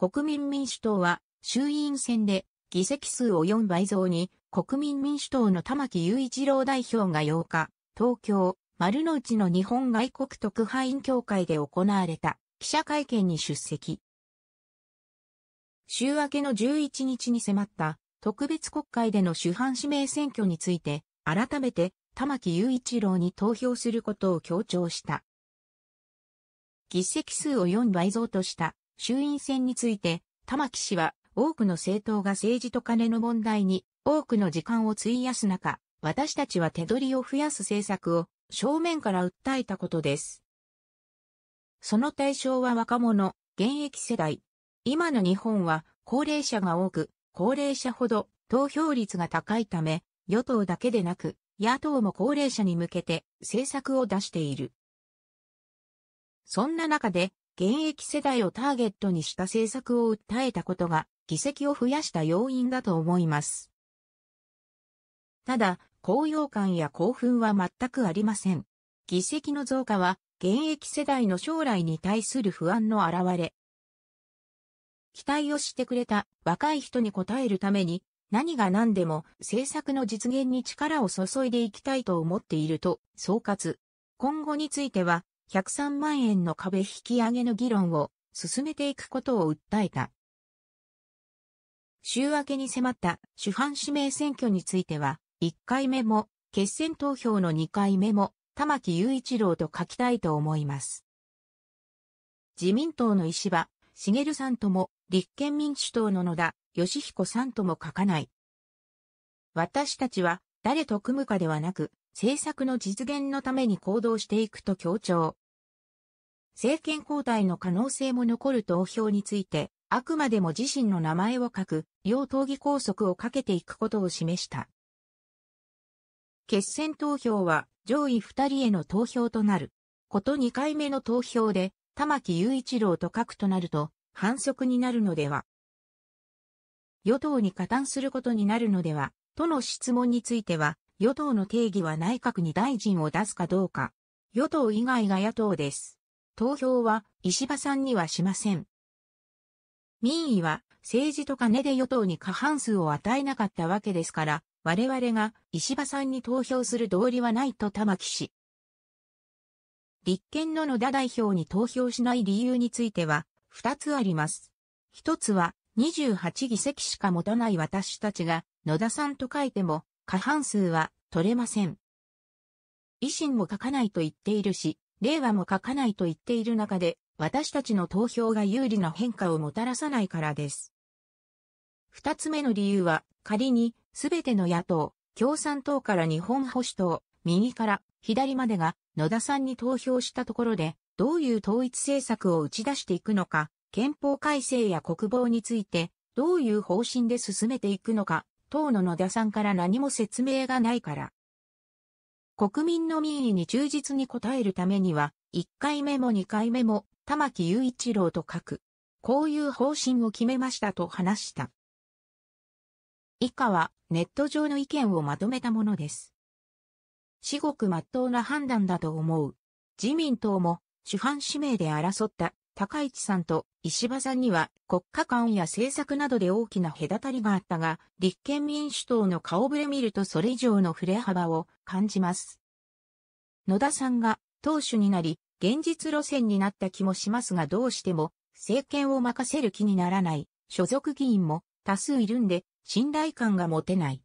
国民民主党は衆院選で議席数を4倍増に国民民主党の玉木雄一郎代表が8日、東京、丸の内の日本外国特派員協会で行われた記者会見に出席。週明けの11日に迫った特別国会での主犯指名選挙について、改めて玉木雄一郎に投票することを強調した。議席数を4倍増とした衆院選について、玉木氏は多くの政党が政治と金の問題に多くの時間を費やす中、私たちは手取りを増やす政策を正面から訴えたことです。その対象は若者、現役世代。今の日本は高齢者が多く、高齢者ほど投票率が高いため、与党だけでなく、野党も高齢者に向けて政策を出している。そんな中で、現役世代をターゲットにした政策を訴えたことが、議席を増やした要因だと思います。ただ、高揚感や興奮は全くありません。議席の増加は、現役世代の将来に対する不安の表れ。期待をしてくれた若い人に応えるために、何が何でも政策の実現に力を注いでいきたいと思っていると、総括。今後については、103万円の壁引き上げの議論を進めていくことを訴えた。週明けに迫った主犯指名選挙については、1回目も、決選投票の2回目も、玉木雄一郎と書きたいと思います。自民党の石破、茂さんとも、立憲民主党の野田、義彦さんとも書かない。私たちは、誰と組むかではなく、政策の実現のために行動していくと強調。政権交代の可能性も残る投票について、あくまでも自身の名前を書く、両党議拘束をかけていくことを示した。決選投票は上位2人への投票となる。こと2回目の投票で、玉木雄一郎と核となると、反則になるのでは。与党に加担することになるのでは、との質問については、与党の定義は内閣に大臣を出すかどうか。与党以外が野党です。投票は石破さんにはしません。民意は政治と金で与党に過半数を与えなかったわけですから、我々が石破さんに投票する道理はないと玉木氏。立憲の野田代表に投票しない理由については、二つあります。一つは、28議席しか持たない私たちが、野田さんと書いても、過半数は取れません。維新も書かないと言っているし、令和も書かないと言っている中で、私たちの投票が有利な変化をもたらさないからです。二つ目の理由は、仮に、すべての野党、共産党から日本保守党、右から左までが野田さんに投票したところで、どういう統一政策を打ち出していくのか、憲法改正や国防について、どういう方針で進めていくのか、党の野田さんから何も説明がないから。国民の民意に忠実に応えるためには、1回目も2回目も、玉木雄一郎と書く。こういう方針を決めましたと話した。以下は、ネット上の意見をまとめたものです。至極真っ当な判断だと思う。自民党も、主犯指名で争った高市さんと石破さんには国家間や政策などで大きな隔たりがあったが、立憲民主党の顔ぶれ見るとそれ以上の振れ幅を感じます。野田さんが党首になり、現実路線になった気もしますがどうしても政権を任せる気にならない所属議員も多数いるんで信頼感が持てない。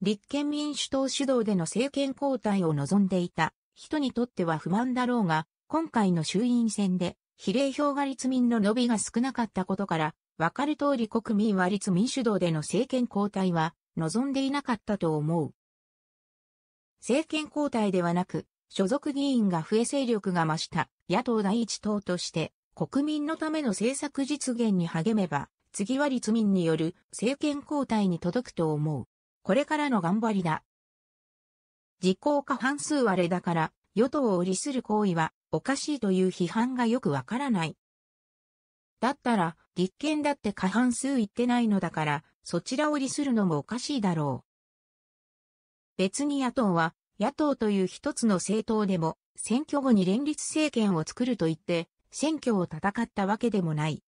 立憲民主党主導での政権交代を望んでいた人にとっては不満だろうが、今回の衆院選で、比例票が立民の伸びが少なかったことから、わかる通り国民は立民主導での政権交代は望んでいなかったと思う。政権交代ではなく、所属議員が増え勢力が増した野党第一党として国民のための政策実現に励めば、次は立民による政権交代に届くと思う。これからの頑張りだ。実行過半数割れだから与党を利する行為はおかしいという批判がよくわからない。だったら、立憲だって過半数言ってないのだから、そちらを利するのもおかしいだろう。別に野党は、野党という一つの政党でも、選挙後に連立政権を作ると言って、選挙を戦ったわけでもない。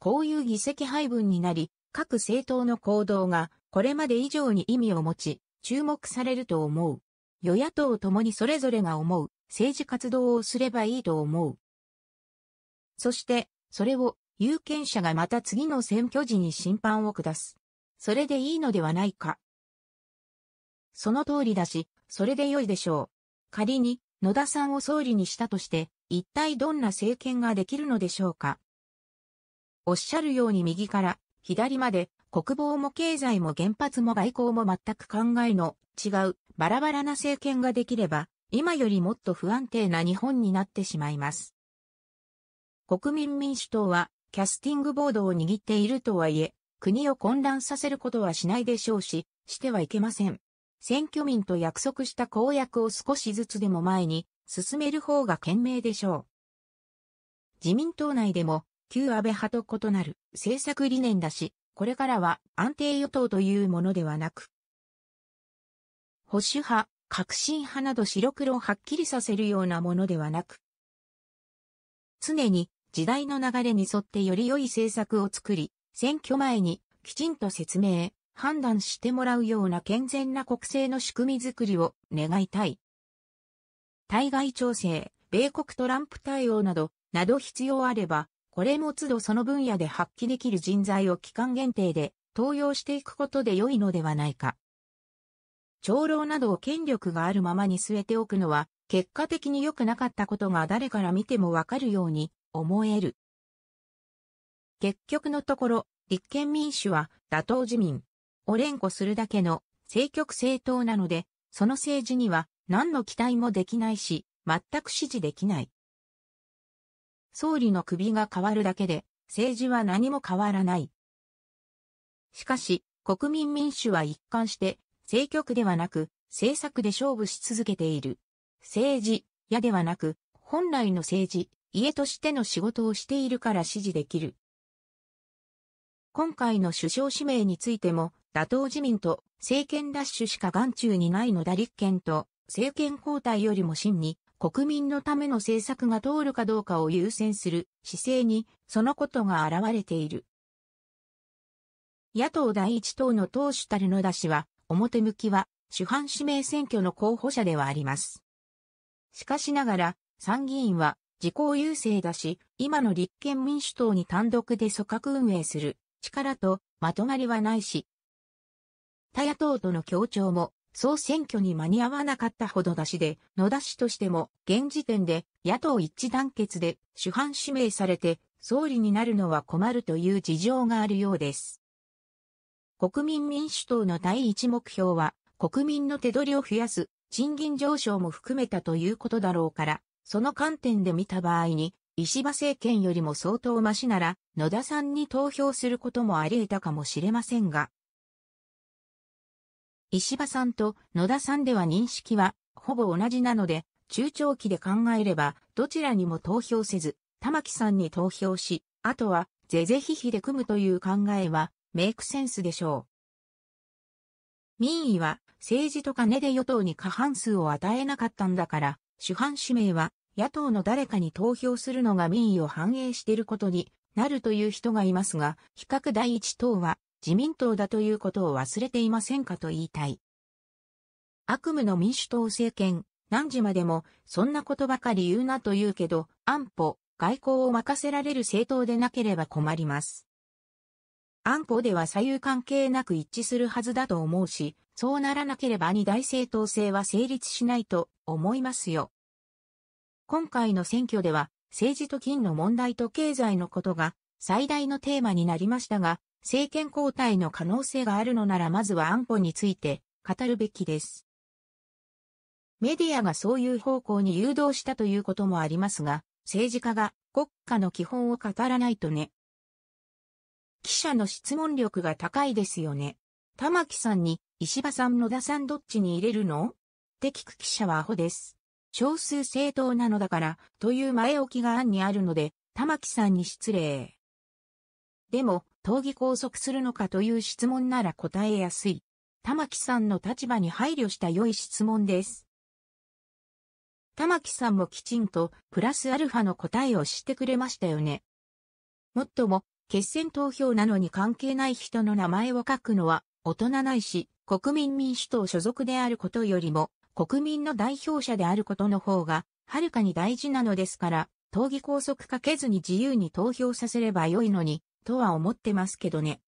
こういう議席配分になり、各政党の行動がこれまで以上に意味を持ち、注目されると思う。与野党ともにそれぞれが思う政治活動をすればいいと思う。そして、それを有権者がまた次の選挙時に審判を下す。それでいいのではないか。その通りだし、それで良いでしょう。仮に野田さんを総理にしたとして、一体どんな政権ができるのでしょうか。おっしゃるように右から左まで国防も経済も原発も外交も全く考えの違うバラバラな政権ができれば、今よりもっと不安定な日本になってしまいます。国民民主党は、キャスティングボードを握っているとはいえ、国を混乱させることはしないでしょうし、してはいけません。選挙民と約束した公約を少しずつでも前に進める方が賢明でしょう。自民党内でも、旧安倍派と異なる政策理念だし、これからは安定与党というものではなく、保守派、革新派など白黒をはっきりさせるようなものではなく、常に時代の流れに沿ってより良い政策を作り、選挙前にきちんと説明、判断してもらうような健全な国政の仕組みづくりを願いたい。対外調整、米国トランプ対応など、など必要あれば、これも都度その分野で発揮できる人材を期間限定で登用していくことで良いのではないか。長老などを権力があるままに据えておくのは、結果的に良くなかったことが誰から見てもわかるように思える。結局のところ、立憲民主は打倒自民を連呼するだけの政局政党なので、その政治には何の期待もできないし、全く支持できない。総理の首が変わるだけで、政治は何も変わらない。しかし、国民民主は一貫して、政局ではなく、政策で勝負し続けている。政治、やではなく、本来の政治、家としての仕事をしているから支持できる。今回の首相指名についても、打倒自民と政権奪取しか眼中にないのだ立憲と政権交代よりも真に国民のための政策が通るかどうかを優先する姿勢にそのことが現れている。野党第一党の党首たる野田氏は、表向きは主犯指名選挙の候補者ではあります。しかしながら、参議院は自公優勢だし、今の立憲民主党に単独で組閣運営する力とまとまりはないし、他野党との協調も総選挙に間に合わなかったほど出しで、野田氏としても、現時点で野党一致団結で主犯指名されて、総理になるのは困るという事情があるようです。国民民主党の第一目標は、国民の手取りを増やす、賃金上昇も含めたということだろうから、その観点で見た場合に、石破政権よりも相当マシなら、野田さんに投票することもあり得たかもしれませんが、石破さんと野田さんでは認識はほぼ同じなので、中長期で考えれば、どちらにも投票せず、玉木さんに投票し、あとは、ぜぜひひで組むという考えは、メイクセンスでしょう。民意は、政治と金で与党に過半数を与えなかったんだから、主犯指名は、野党の誰かに投票するのが民意を反映していることになるという人がいますが、比較第一党は、自民党だということを忘れていませんかと言いたい。悪夢の民主党政権、何時までもそんなことばかり言うなと言うけど、安保、外交を任せられる政党でなければ困ります。安保では左右関係なく一致するはずだと思うし、そうならなければ二大政党制は成立しないと思いますよ。今回の選挙では、政治と金の問題と経済のことが最大のテーマになりましたが、政権交代の可能性があるのならまずは安保について語るべきです。メディアがそういう方向に誘導したということもありますが、政治家が国家の基本を語らないとね。記者の質問力が高いですよね。玉木さんに、石破さん野田さんどっちに入れるのって聞く記者はアホです。少数政党なのだから、という前置きが案にあるので、玉木さんに失礼。でも、党議拘束するのかという質問なら答えやすい。玉木さんの立場に配慮した良い質問です。玉木さんもきちんとプラスアルファの答えを知ってくれましたよね。もっとも、決選投票なのに関係ない人の名前を書くのは大人ないし、国民民主党所属であることよりも、国民の代表者であることの方が、はるかに大事なのですから、党議拘束かけずに自由に投票させれば良いのに、とは思ってますけどね。